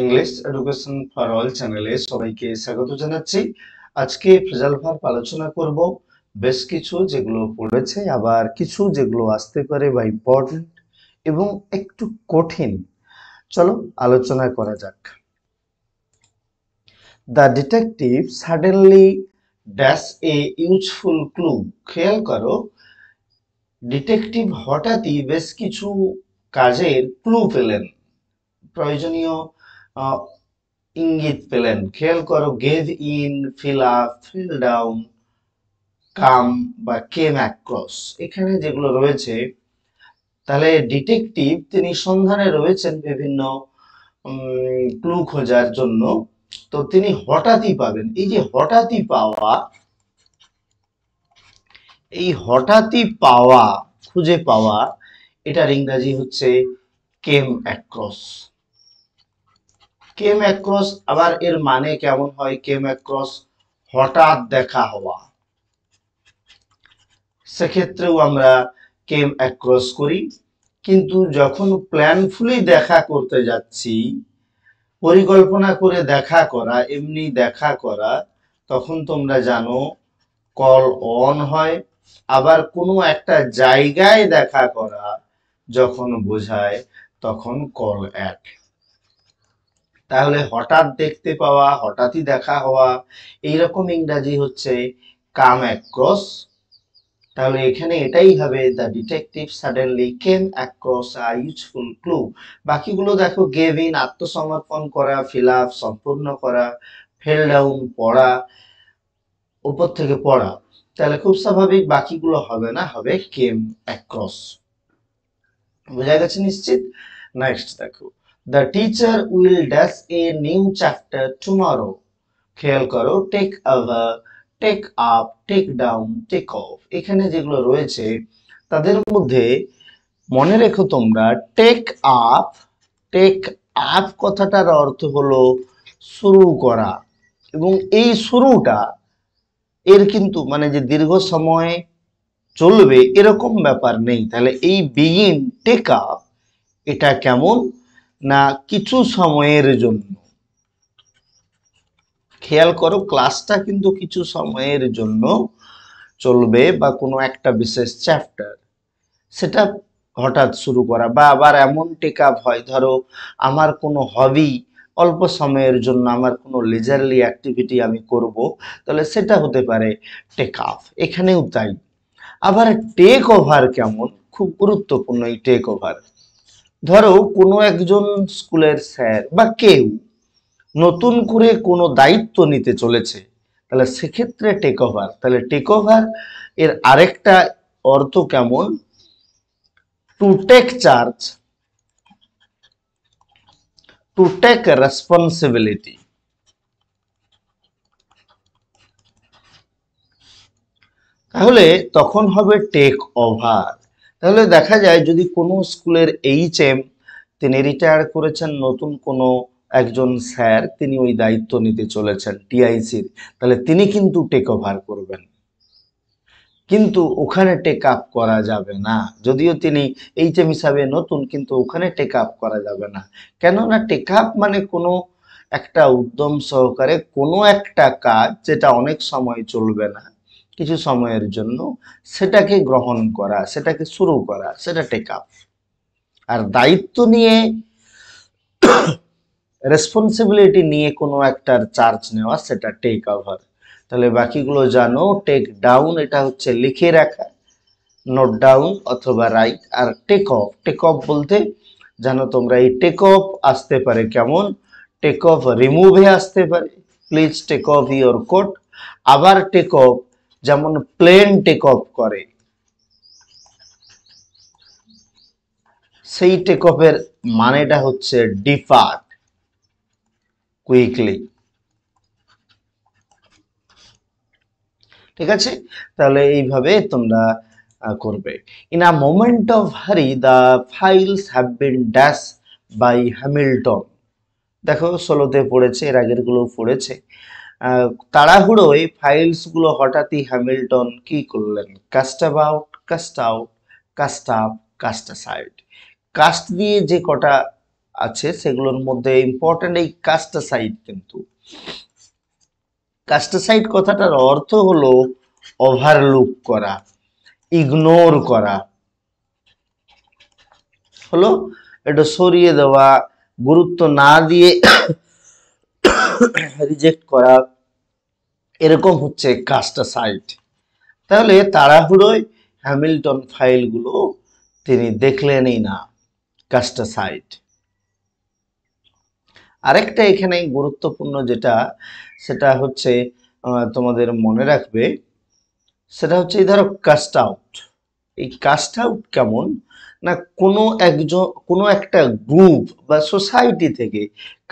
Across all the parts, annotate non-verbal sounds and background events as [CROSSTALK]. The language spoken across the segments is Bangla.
ইংলিশ এডুকেশন ফর অল চ্যানেলে সবাইকে স্বাগত জানাচ্ছি আজকে ফ্রেজাল ভার্ব আলোচনা করব বেশ কিছু যেগুলো পড়েছে আবার কিছু যেগুলো আসতে পারে বা ইম্পর্টেন্ট এবং একটু কঠিন চলো আলোচনা করা যাক the detective suddenly dash a useful clue খেয়াল করো ডিটেকটিভ হঠাৎই বেশ কিছু কাজের ক্লু পেলেন প্রয়োজনীয় ইঙ্গিত পেলেন খেয়াল করো gave in fill up fill down come বা কেম অ্যাক্রস এখানে যেগুলো রয়েছে তাহলে ডিটেকটিভ তিনি সন্ধানে রয়েছেন বিভিন্ন ক্লু খোঁজার জন্য তো তিনি হঠাৎই পাবেন এই যে হঠাৎই পাওয়া এই হঠাৎই পাওয়া খুঁজে পাওয়া এটার ইংরাজি হচ্ছে কেম অ্যাক্রস কেম অ্যাক্রস আবার এর মানে কেমন হয় কেম অ্যাক্রস হঠাৎ দেখা হওয়া সেক্ষেত্রেও আমরা কেম অ্যাক্রস করি কিন্তু যখন প্ল্যানফুলি দেখা করতে যাচ্ছি পরিকল্পনা করে দেখা করা এমনি দেখা করা তখন তোমরা জানো কল অন হয় আবার কোনো একটা জায়গায় দেখা করা যখন বোঝায় তখন কল অ্যাট তাহলে হঠাৎ দেখতে পাওয়া হঠাৎই দেখা হওয়া এইরকম ইংরাজি হচ্ছে কাম অ্যাক্রস তাহলে এখানে এটাই হবে the detective suddenly came across a useful clue বাকিগুলো দেখো গেভ ইন আত্মসমর্পণ করা ফিল আপ সম্পূর্ণ করা ফেল ডাউন পড়া উপর থেকে পড়া তাহলে খুব স্বাভাবিক বাকিগুলো হবে না হবে কেম অ্যাক্রস বোঝা গেছে নিশ্চিত নেক্সট দেখো the teacher will dash a new chapter tomorrow খেয়াল করো take over take up take down take off এখানে যেগুলো রয়েছে তাদের মধ্যে মনে রেখো তোমরা টেক আপ টেক আপ কথাটার অর্থ হলো শুরু করা এবং এই শুরুটা এর কিন্তু মানে যে দীর্ঘ সময় চলবে এরকম ব্যাপার নেই তাহলে এই বিগিন টেক আপ এটা কেমন না কিছু সময়ের জন্য খেয়াল করো ক্লাসটা কিন্তু কিছু সময়ের জন্য চলবে বা কোনো একটা বিশেষ চ্যাপ্টার সেটা হঠাৎ শুরু করা বা আবার এমন টেক আপ হয় ধরো আমার কোনো হবি অল্প সময়ের জন্য আমার কোনো লেজারলি অ্যাক্টিভিটি আমি করব তাহলে সেটা হতে পারে টেক আপ এখানেও তাই আবার টেক ওভার কেমন খুব গুরুত্বপূর্ণ এই টেক ওভার ধরো কোনো একজন স্কুলের স্যার বা কেউ নতুন করে কোনো দায়িত্ব নিতে চলেছে তাহলে সেক্ষেত্রে টেক ওভার তাহলে টেক ওভার এর আরেকটা অর্থ কেমন to take charge to take responsibility তাহলে তখন হবে টেক ওভার তাহলে দেখা যায় যদি কোনো স্কুলের এইচএম তিনি রিটায়ার করেছেন নতুন কোনো একজন স্যার তিনি ওই দায়িত্ব নিতে চলেছেন টিআইসির তাহলে তিনি কিন্তু টেক ওভার করবেন কিন্তু ওখানে টেক আপ করা যাবে না যদিও তিনি এম হিসাবে নতুন কিন্তু ওখানে টেক আপ করা যাবে না কেননা টেক আপ মানে কোনো একটা উদ্যম সহকারে কোনো একটা কাজ যেটা অনেক সময় চলবে না কিছু সময়ের জন্য সেটাকে গ্রহণ করা সেটাকে শুরু করা সেটা টেক আপ আর দায়িত্ব নিয়ে রেসপন্সিবিলিটি নিয়ে কোনো একটার চার্জ নেওয়া সেটা টেক ওভার তাহলে বাকিগুলো জানো টেক ডাউন এটা হচ্ছে লিখে রাখা নোট ডাউন অথবা রাইট আর টেক অফ টেক অফ বলতে জানো তোমরা এই টেক অফ আসতে পারে কেমন টেক অফ রিমুভে আসতে পারে please take off your coat আবার টেক অফ যেমন প্লেন টেক অফ করে সেই টেক অফের মানেটা হচ্ছে ডিফার্ট কুইকলি ঠিক আছে তাহলে এইভাবে তোমরা করবে in a moment of hurry the files have been dash by Hamilton দেখো ষোলোতে পড়েছে এর আগের গুলো পড়েছে তাড়াহুড়োয় ফাইলসগুলো হঠাৎই হ্যামিল্টন কি করলেন cast about cast out cast up cast side cast দিয়ে যে কটা আছে সেগুলোর মধ্যে ইম্পর্টেন্ট এই কাস্ট সাইড কিন্তু কাস্টাসাইড কথাটার অর্থ হলো ওভারলুক করা ইগনোর করা হলো এটা সরিয়ে দেওয়া গুরুত্ব না দিয়ে রিজেক্ট [COUGHS] করা এরকম হচ্ছে কাজটা সাইট তাহলে তাড়াহুড়োয় হ্যামিল্টন ফাইলগুলো তিনি দেখলেনই না কাজটা সাইট আরেকটা এখানে গুরুত্বপূর্ণ যেটা সেটা হচ্ছে তোমাদের মনে রাখবে সেটা হচ্ছে ধরো কাস্ট আউট এই কাস্ট আউট কেমন না কোনো একজন কোনো একটা গ্রুপ বা সোসাইটি থেকে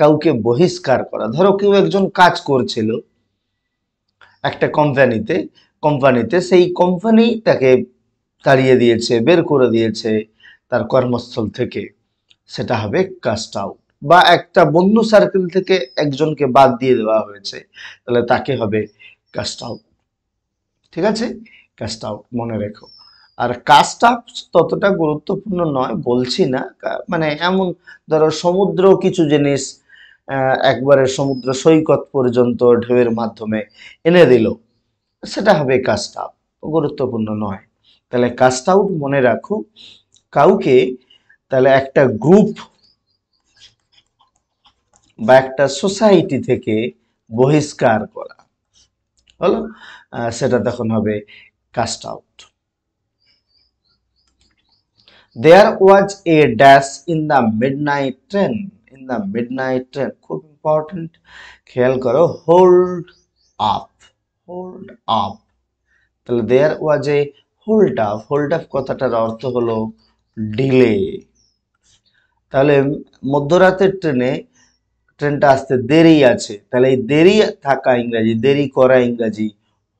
কাউকে বহিষ্কার করা ধরো কেউ একজন কাজ করছিল একটা কোম্পানিতে কোম্পানিতে সেই কোম্পানি তাকে তাড়িয়ে দিয়েছে বের করে দিয়েছে তার কর্মস্থল থেকে সেটা হবে কাস্ট আউট বা একটা বন্ধু সার্কেল থেকে একজনকে বাদ দিয়ে দেওয়া হয়েছে তাহলে তাকে হবে কাস্ট আউট ঠিক আছে কাস্ট আউট মনে রেখো আর কাস্ট আপ ততটা গুরুত্বপূর্ণ নয় বলছি না মানে এমন ধরো সমুদ্র কিছু জিনিস একবারে সমুদ্র সৈকত পর্যন্ত ঢেউয়ের মাধ্যমে এনে দিল সেটা হবে কাস্ট আউট গুরুত্বপূর্ণ নয় তাহলে কাস্ট আউট মনে রাখো কাউকে তাহলে একটা গ্রুপ বা একটা সোসাইটি থেকে বহিষ্কার করা হলো সেটা তখন হবে cast out there was a dash in the midnight train in the midnight train খুব ইম্পর্টেন্ট খেয়াল করো হোল্ড আপ হোল্ড আপ তাহলে there was a hold up hold up কথাটার অর্থ হলো ডিলে তাহলে মধ্যরাতের ট্রেনে ট্রেনটা আসতে দেরি আছে তাহলে এই দেরি থাকা ইংরাজি দেরি করা ইংরাজি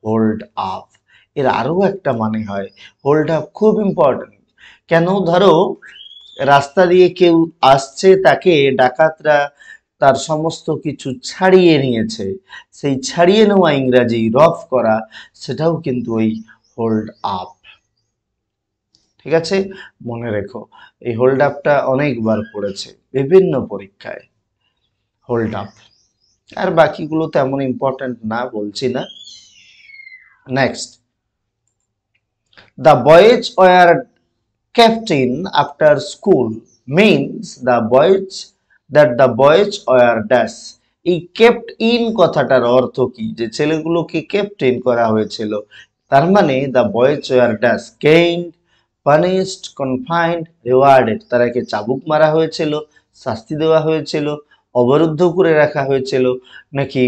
হোল্ড আপ এর আরও একটা মানে হয় হোল্ড আপ খুব ইম্পর্টেন্ট কেন ধরো রাস্তা দিয়ে কেউ আসছে তাকে ডাকাতরা তার সমস্ত কিছু ছাড়িয়ে নিয়েছে সেই ছাড়িয়ে নেওয়া ইংরাজি রফ করা সেটাও কিন্তু ওই হোল্ড আপ ঠিক আছে মনে রেখো এই হোল্ড আপটা অনেকবার পড়েছে বিভিন্ন পরীক্ষায় হোল্ড আপ আর বাকিগুলো তেমন ইম্পর্ট্যান্ট না বলছি না next the boys were captain after school means the boys that the boys were dash এই কেপ্ট ইন কথাটার অর্থ কি যে ছেলেগুলোকে কেপ্ট ইন করা হয়েছিল তার মানে the boys were dash caned punished confined rewarded তারাকে চাবুক মারা হয়েছিল শাস্তি দেওয়া হয়েছিল অবরুদ্ধ করে রাখা হয়েছিল নাকি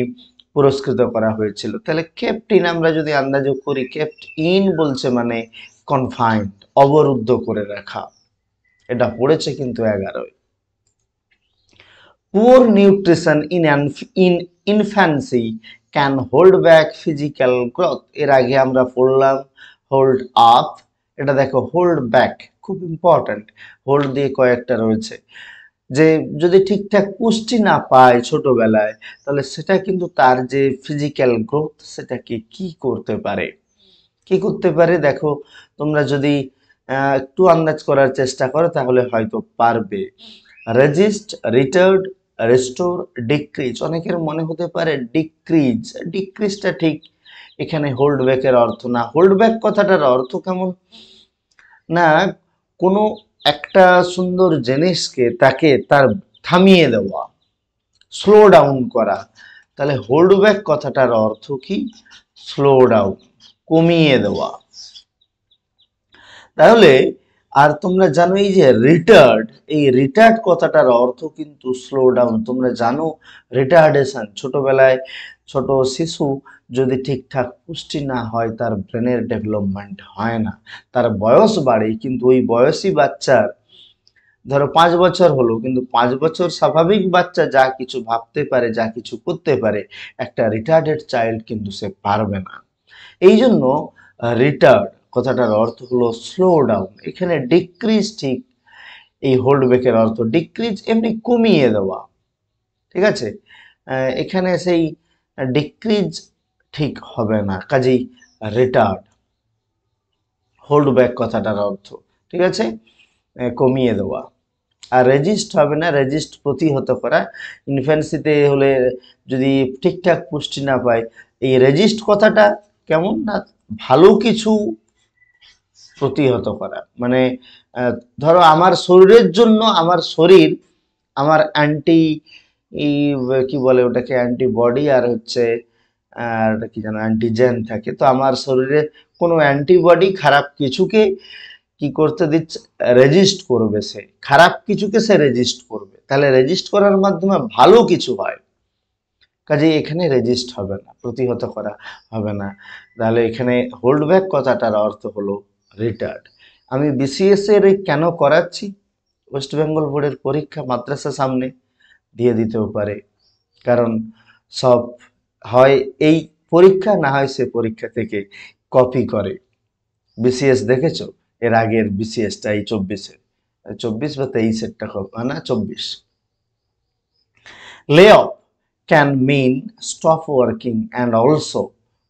পুরস্কৃত করা হয়েছিল তাহলে কেপ্ট ইন আমরা যদি আন্দাজ করি কেপ্ট ইন বলছে মানে কনফাইন্ড অবরুদ্ধ করে রাখা এটা পড়েছে কিন্তু এগারোয় poor nutrition in in infancy can hold back physical growth এর আগে আমরা পড়লাম হোল্ড আপ এটা দেখো হোল্ড ব্যাক খুব ইম্পর্ট্যান্ট হোল্ড দিয়ে কয়েকটা রয়েছে যে যদি ঠিকঠাক পুষ্টি না পায় ছোটবেলায় তাহলে সেটা কিন্তু তার যে ফিজিক্যাল গ্রোথ সেটাকে কি করতে পারে কি করতে পারে দেখো তোমরা যদি একটু আন্দাজ করার চেষ্টা করো তাহলে হয়তো পারবে রেজিস্ট রিটার্ড রেস্টোর ডিক্রিজ অনেকের মনে হতে পারে ডিক্রিজ ডিক্রিজটা ঠিক এখানে হোল্ড ব্যাকের অর্থ না হোল্ড ব্যাক কথাটার অর্থ কেমন না কোনো একটা সুন্দর জিনিসকে তাকে তার থামিয়ে দেওয়া স্লো ডাউন করা তাহলে হোল্ড ব্যাক কথাটার অর্থ কি স্লো ডাউন কমিয়ে দেওয়া তাহলে আর তোমরা জানো এই যে রিটার্ড এই রিটার্ড কথাটার অর্থ কিন্তু স্লো ডাউন তোমরা জানো রিটার্ডেশন ছোটবেলায় ছোট শিশু যদি ঠিকঠাক পুষ্টি না হয় তার ব্রেনের ডেভেলপমেন্ট হয় না তার বয়স বাড়ে কিন্তু ওই বয়সী বাচ্চার ধরো পাঁচ বছর হলো কিন্তু পাঁচ বছর স্বাভাবিক বাচ্চা যা কিছু ভাবতে পারে যা কিছু করতে পারে একটা রিটার্ডেড চাইল্ড কিন্তু সে পারবে না এই জন্য রিটার্ড কথাটার অর্থ হলো স্লো ডাউন এখানে ডিক্রিজ ঠিক এই হোল্ড ব্যাকের অর্থ ডিক্রিজ এমনি কমিয়ে দেওয়া ঠিক আছে এখানে সেই ডিক্রিজ ঠিক হবে না কাজেই রিটার্ড হোল্ড ব্যাক কথাটার অর্থ ঠিক আছে কমিয়ে দেওয়া আর রেজিস্ট হবে না রেজিস্ট প্রতিহত করা ইনফ্যান্সিতে হলে যদি ঠিকঠাক পুষ্টি না পায় এই রেজিস্ট কথাটা কেমন না ভালো কিছু প্রতিহত করা মানে ধরো আমার শরীরের জন্য আমার শরীর আমার অ্যান্টি কি বলে ওটাকে অ্যান্টিবডি আর হচ্ছে আর কি জানো অ্যান্টিজেন থাকে তো আমার শরীরে কোনো অ্যান্টিবডি খারাপ কিছুকে কি করতে দিচ্ছে রেজিস্ট করবে সে খারাপ কিছুকে সে রেজিস্ট করবে তাহলে রেজিস্ট করার মাধ্যমে ভালো কিছু হয় কাজে এখানে রেজিস্ট হবে না প্রতিহত করা হবে না তাহলে এখানে হোল্ডব্যাক কথাটার অর্থ হলো রিটার্ড আমি বিসিএস এর কেন করাচ্ছি ওয়েস্ট বেঙ্গল বোর্ডের পরীক্ষা মাদ্রাসা সামনে দিয়ে দিতেও পারে কারণ সব হয় এই পরীক্ষা না হয় সে পরীক্ষা থেকে কপি করে বিসিএস দেখেছো এর আগের বিসিএসটা এই চব্বিশের চব্বিশ বা তেইশেরটা না চব্বিশ lay off can mean stop working and also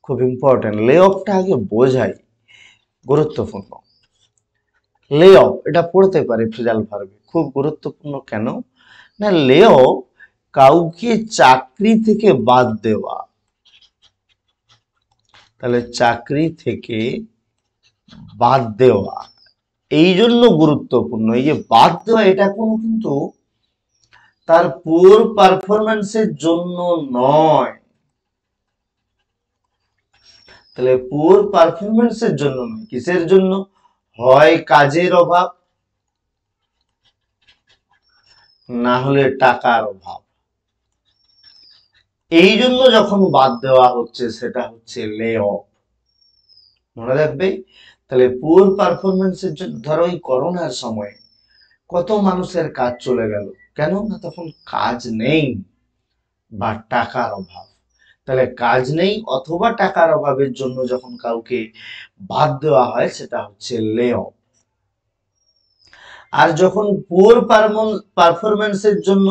খুব ইম্পর্টেন্ট লে অফটা আগে বোঝাই গুরুত্বপূর্ণ লে অফ এটা পড়তে পারে ফ্রিজাল ভারবে খুব গুরুত্বপূর্ণ কেন না লে অফ কাউকে চাকরি থেকে বাদ দেওয়া তাহলে চাকরি থেকে বাদ দেওয়া এই জন্য গুরুত্বপূর্ণ এই যে বাদ দেওয়া এটা কোনো কিন্তু তার পুর পারফরমেন্সের জন্য নয় তাহলে পুর পারফরমেন্সের জন্য নয় কিসের জন্য হয় কাজের অভাব না হলে টাকার অভাব এই জন্য যখন বাদ দেওয়া হচ্ছে সেটা হচ্ছে লে অফ মনে রাখবে তাহলে পুর পারফরমেন্সের জন্য ধরো এই করোনার সময় কত মানুষের কাজ চলে গেল কেননা তখন কাজ নেই বা টাকার অভাব তাহলে কাজ নেই অথবা টাকার অভাবের জন্য যখন কাউকে বাদ দেওয়া হয় সেটা হচ্ছে লে অফ আর যখন পোর পারফরমেন্সের জন্য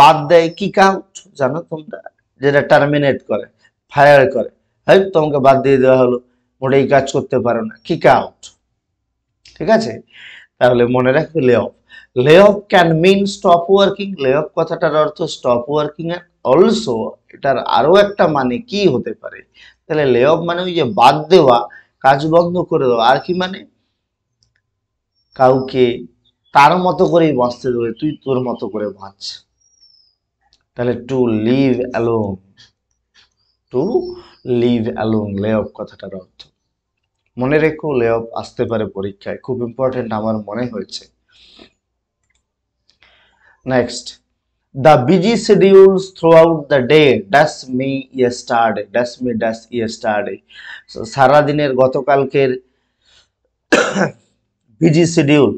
বাদ দেয় কি কাজ জানো তোমরা যেটা টার্মিনেট করে ফায়ার করে হয় তোমাকে বাদ দিয়ে দেওয়া হলো মোটেই কাজ করতে পারো না কিক আউট ঠিক আছে তাহলে মনে রাখবে lay off lay off can mean stop working lay off কথাটার অর্থ স্টপ ওয়ার্কিং এর অলসো এটার আরও একটা মানে কি হতে পারে তাহলে লে অফ মানে ওই যে বাদ দেওয়া কাজ বন্ধ করে দেওয়া আর কি মানে কাউকে তার মতো করেই বাঁচতে দেবে তুই তোর মতো করে বাঁচ তাহলে to live alone to live alone lay off কথাটার অর্থ মনে রেখো লে অফ আসতে পারে পরীক্ষায় খুব ইম্পর্টেন্ট আমার মনে হয়েছে Next, the busy schedules throughout the day does me yesterday does me does yesterday so সারা দিনের গতকালকের বিজি [COUGHS] শিডিউল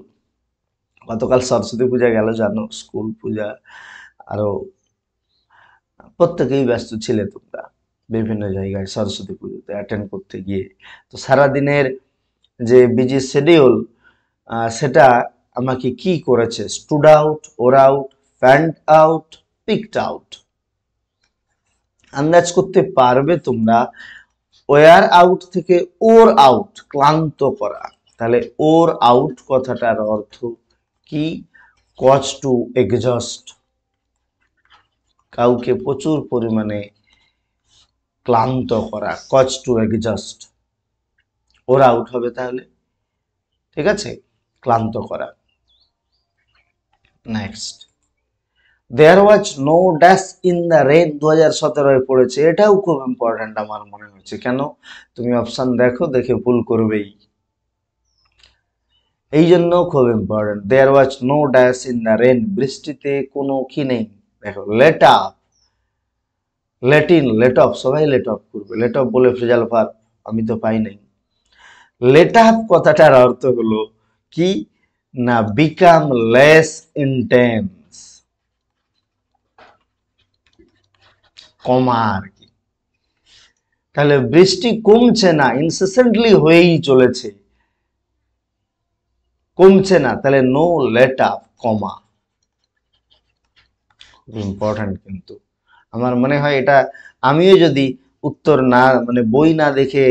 গতকাল সরস্বতী পূজা গেল জানো স্কুল পূজা আরও প্রত্যেকেই ব্যস্ত ছিলে তোমরা বিভিন্ন জায়গায় সরস্বতী পুজোতে অ্যাটেন্ড করতে গিয়ে তো সারা দিনের যে বিজি শিডিউল সেটা আমাকে কি করেছে stood out wore out fanned out picked out আন্দাজ করতে পারবে তোমরা ওয়ার আউট থেকে ওর আউট ক্লান্ত করা তাহলে ওর আউট কথাটার অর্থ কি কজ টু এক্সস্ট কাউকে প্রচুর পরিমাণে ক্লান্ত করা cause to exhaust wore out হবে তাহলে ঠিক আছে ক্লান্ত করা next there was no dash in the red দু হাজার সতেরোয় পড়েছে এটাও খুব ইম্পর্ট্যান্ট আমার মনে হচ্ছে কেন তুমি অপশান দেখো দেখে ভুল করবেই এই জন্য খুব important there was no dash in the rain বৃষ্টিতে কোনো কি নেই দেখো let up in let off সবাই লেট অফ করবে লেট অফ বলে ফ্রিজাল ফার আমি তো পাই নাই লেট আপ কথাটার অর্থ হলো কি না বিকাম লেস ইন্টেন্স কমা আর কি তাহলে বৃষ্টি কমছে না ইনসেসেন্টলি হয়েই চলেছে কমছে না তাহলে নো লেট আপ কমা ইম্পর্টেন্ট কিন্তু আমার মনে হয় এটা আমিও যদি উত্তর না মানে বই না দেখে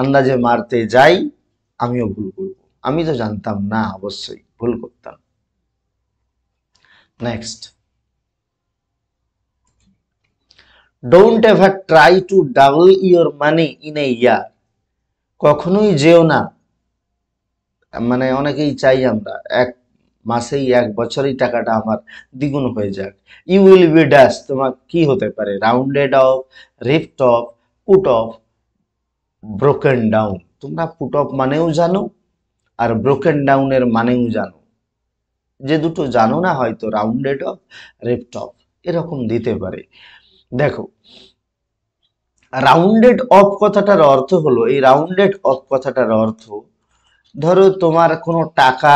আন্দাজে মারতে যাই আমিও ভুল করব আমি তো জানতাম না অবশ্যই ভুল করতাম next don't ever try to double your money in a year কখনোই যেও না মানে অনেকেই চাই আমরা এক মাসেই এক বছরই টাকাটা আমার দ্বিগুণ হয়ে যাক ইউ উইল বি ড্যাশ তোমার কি হতে পারে rounded off rift off put off broken down তোমরা পুট অফ মানেও জানো আর ব্রোকেন ডাউনের মানেও জানো যে দুটো জানো না হয়তো রাউন্ডেড অফ রেপটপ অফ এরকম দিতে পারে দেখো রাউন্ডেড অফ কথাটার অর্থ হলো এই রাউন্ডেড অফ কথাটার অর্থ ধরো তোমার কোনো টাকা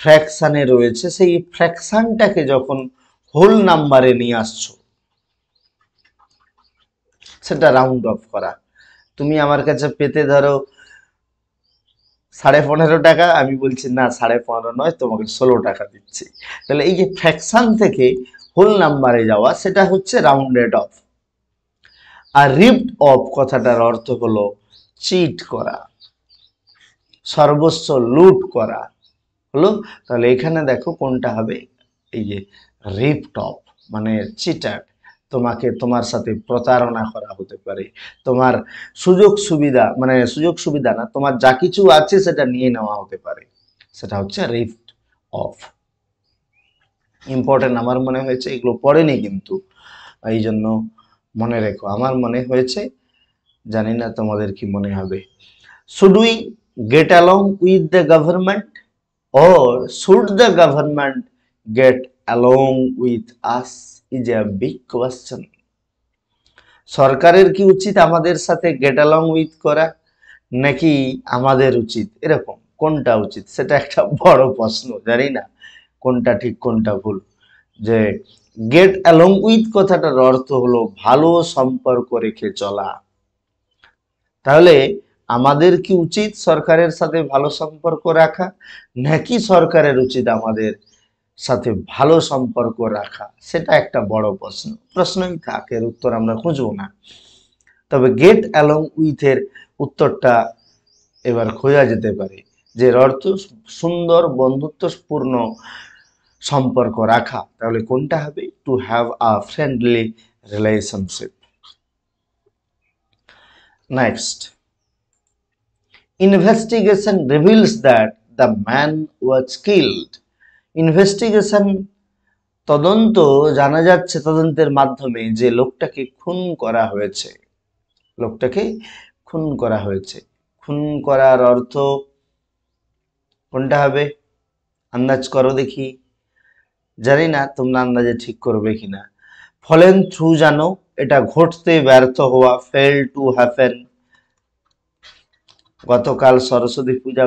ফ্র্যাকশানে রয়েছে সেই ফ্র্যাকশানটাকে যখন হোল নাম্বারে নিয়ে আসছো সেটা রাউন্ড অফ করা তুমি আমার কাছে পেতে ধরো সাড়ে পনেরো টাকা আমি বলছি না সাড়ে পনেরো নয় তোমাকে ষোলো টাকা দিচ্ছি তাহলে এই যে ফ্র্যাকশান থেকে হোল নাম্বারে যাওয়া সেটা হচ্ছে রাউন্ডেড অফ আর রিপড অফ কথাটার অর্থ হলো চিট করা সর্বস্ব লুট করা হলো তাহলে এখানে দেখো কোনটা হবে এই যে রিপটপ অফ মানে চিটার তোমাকে তোমার সাথে প্রতারণা করা হতে পারে তোমার সুযোগ সুবিধা মানে সুযোগ সুবিধা না তোমার যা কিছু আছে সেটা নিয়ে নেওয়া হতে পারে সেটা হচ্ছে রিফট অফ ইম্পর্টেন্ট আমার মনে হয়েছে এগুলো পড়েনি কিন্তু এই জন্য মনে রেখো আমার মনে হয়েছে জানি না তোমাদের কি মনে হবে should we get along with the government or should the government get along with us is a big question সরকারের কি উচিত আমাদের সাথে গেট অ্যালং উইথ করা নাকি আমাদের উচিত এরকম কোনটা উচিত সেটা একটা [LAUGHS] বড় প্রশ্ন জানি না কোনটা ঠিক কোনটা ভুল যে গেট অ্যালং উইথ কথাটার অর্থ হলো ভালো সম্পর্ক রেখে চলা তাহলে আমাদের কি উচিত সরকারের সাথে ভালো সম্পর্ক রাখা নাকি সরকারের উচিত আমাদের সাথে ভালো সম্পর্ক রাখা সেটা একটা বড় প্রশ্ন প্রশ্নই থাক এর উত্তর আমরা খুঁজব না তবে গেট অ্যালং উইথের উত্তরটা এবার খোঁজা যেতে পারে যে অর্থ সুন্দর বন্ধুত্বপূর্ণ সম্পর্ক রাখা তাহলে কোনটা হবে to have a friendly relationship next investigation reveals that the man was killed investigation তদন্ত জানা যাচ্ছে তদন্তের মাধ্যমে যে লোকটাকে খুন করা হয়েছে লোকটাকে খুন করা হয়েছে খুন করার অর্থ কোনটা হবে আন্দাজ করো দেখি জানি না তোমরা আন্দাজে ঠিক করবে কিনা ফলেন থ্রু জানো এটা ঘটতে ব্যর্থ হওয়া ফেল টু হ্যাপেন্ড গতকাল সরস্বতী পূজা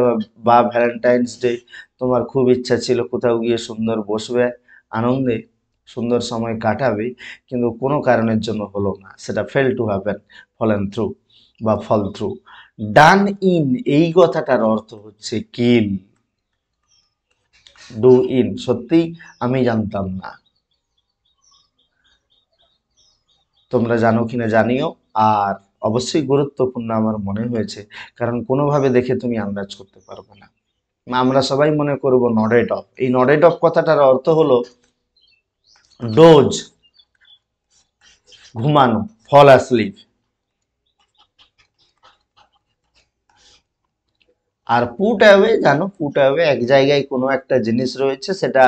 বা ভ্যালেন্টাইন্স ডে তোমার খুব ইচ্ছা ছিল কোথাও গিয়ে সুন্দর বসবে আনন্দে সুন্দর সময় কাটাবে কিন্তু কোনো কারণের জন্য হলো না সেটা fail to happen fallen through বা ফল থ্রু ডান ইন এই কথাটার অর্থ হচ্ছে কিল ডু ইন সত্যি আমি জানতাম না তোমরা জানো কিনা জানিও আর অবশ্যই গুরুত্বপূর্ণ আমার মনে হয়েছে কারণ কোনোভাবে দেখে তুমি আন্দাজ করতে পারবে না আমরা সবাই মনে করব নডেড অফ এই নডেড অফ কথাটার অর্থ হলো ডোজ ঘুমানো ফল আসলিভ আর পুট অ্যাওয়ে জানো পুট অ্যাওয়ে এক জায়গায় কোনো একটা জিনিস রয়েছে সেটা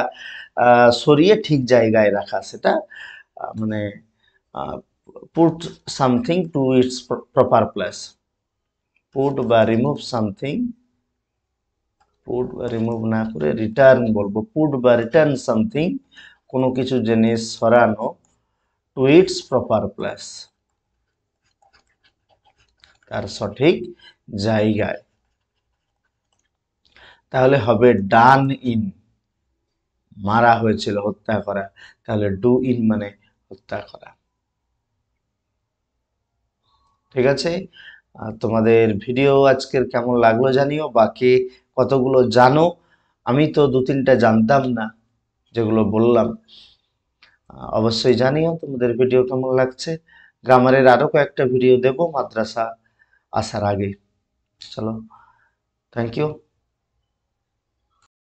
সরিয়ে ঠিক জায়গায় রাখা সেটা মানে put something to its pr proper place put বা remove something put বা remove না করে return বলবো put বা return something কোনো কিছু জিনিস সরানো to its proper place তার সঠিক জায়গায় তাহলে হবে ডান ইন মারা হয়েছিল হত্যা করা তাহলে ডু ইন মানে হত্যা করা ঠিক আছে তোমাদের ভিডিও আজকের কেমন লাগলো জানিও বা কে কতগুলো জানো আমি তো দু তিনটা জানতাম না যেগুলো বললাম অবশ্যই জানিও তোমাদের ভিডিও কেমন লাগছে গ্রামারের আরও কয়েকটা ভিডিও দেব মাদ্রাসা আসার আগে চলো থ্যাংক ইউ